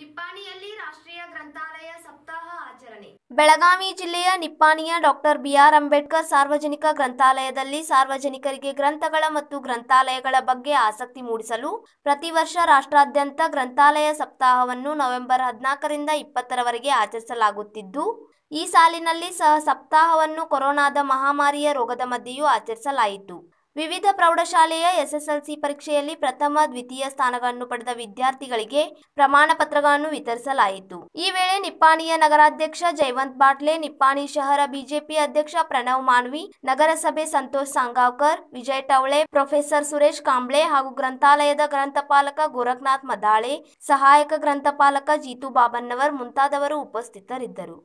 ನಿಪ್ಪಾಣಿಯಲ್ಲಿ ರಾಷ್ಟ್ರೀಯ ಗ್ರಂಥಾಲಯ ಸಪ್ತಾಹ ಆಚರಣೆ ಬೆಳಗಾವಿ ಜಿಲ್ಲೆಯ ನಿಪ್ಪಾಣಿಯ ಡಾಕ್ಟರ್ ಬಿಆರ್ ಅಂಬೇಡ್ಕರ್ ಸಾರ್ವಜನಿಕ ಗ್ರಂಥಾಲಯದಲ್ಲಿ ಸಾರ್ವಜನಿಕರಿಗೆ ಗ್ರಂಥಗಳ ಮತ್ತು ಗ್ರಂಥಾಲಯಗಳ ಬಗ್ಗೆ ಆಸಕ್ತಿ ಮೂಡಿಸಲು ಪ್ರತಿ ವರ್ಷ ರಾಷ್ಟ್ರಾದ್ಯಂತ ಗ್ರಂಥಾಲಯ ಸಪ್ತಾಹವನ್ನು ನವೆಂಬರ್ ಹದಿನಾಲ್ಕರಿಂದ ಇಪ್ಪತ್ತರವರೆಗೆ ಆಚರಿಸಲಾಗುತ್ತಿದ್ದು ಈ ಸಾಲಿನಲ್ಲಿ ಸಹ ಸಪ್ತಾಹವನ್ನು ಕೊರೋನಾದ ಮಹಾಮಾರಿಯ ರೋಗದ ಮಧ್ಯೆಯೂ ಆಚರಿಸಲಾಯಿತು ವಿವಿಧ ಪ್ರೌಢಶಾಲೆಯ ಎಸ್ಎಸ್ಎಲ್ಸಿ ಪರೀಕ್ಷೆಯಲ್ಲಿ ಪ್ರಥಮ ದ್ವಿತೀಯ ಸ್ಥಾನಗಳನ್ನು ಪಡೆದ ವಿದ್ಯಾರ್ಥಿಗಳಿಗೆ ಪ್ರಮಾಣ ಪತ್ರಗಳನ್ನು ವಿತರಿಸಲಾಯಿತು ಈ ವೇಳೆ ನಿಪ್ಪಾಣಿಯ ನಗರಾಧ್ಯಕ್ಷ ಜಯವಂತ್ ಬಾಟ್ಲೆ ನಿಪ್ಪಾಣಿ ಶಹರ ಬಿಜೆಪಿ ಅಧ್ಯಕ್ಷ ಪ್ರಣವ್ ಮಾನ್ವಿ ನಗರಸಭೆ ಸಂತೋಷ್ ಸಾಂಗಾವ್ಕರ್ ವಿಜಯ್ ಟವಳೆ ಪ್ರೊಫೆಸರ್ ಸುರೇಶ್ ಕಾಂಬ್ಳೆ ಹಾಗೂ ಗ್ರಂಥಾಲಯದ ಗ್ರಂಥಪಾಲಕ ಗೋರಖ್ನಾಥ್ ಮದಾಳೆ ಸಹಾಯಕ ಗ್ರಂಥಪಾಲಕ ಜೀತು ಬಾಬನ್ನವರ್ ಮುಂತಾದವರು ಉಪಸ್ಥಿತರಿದ್ದರು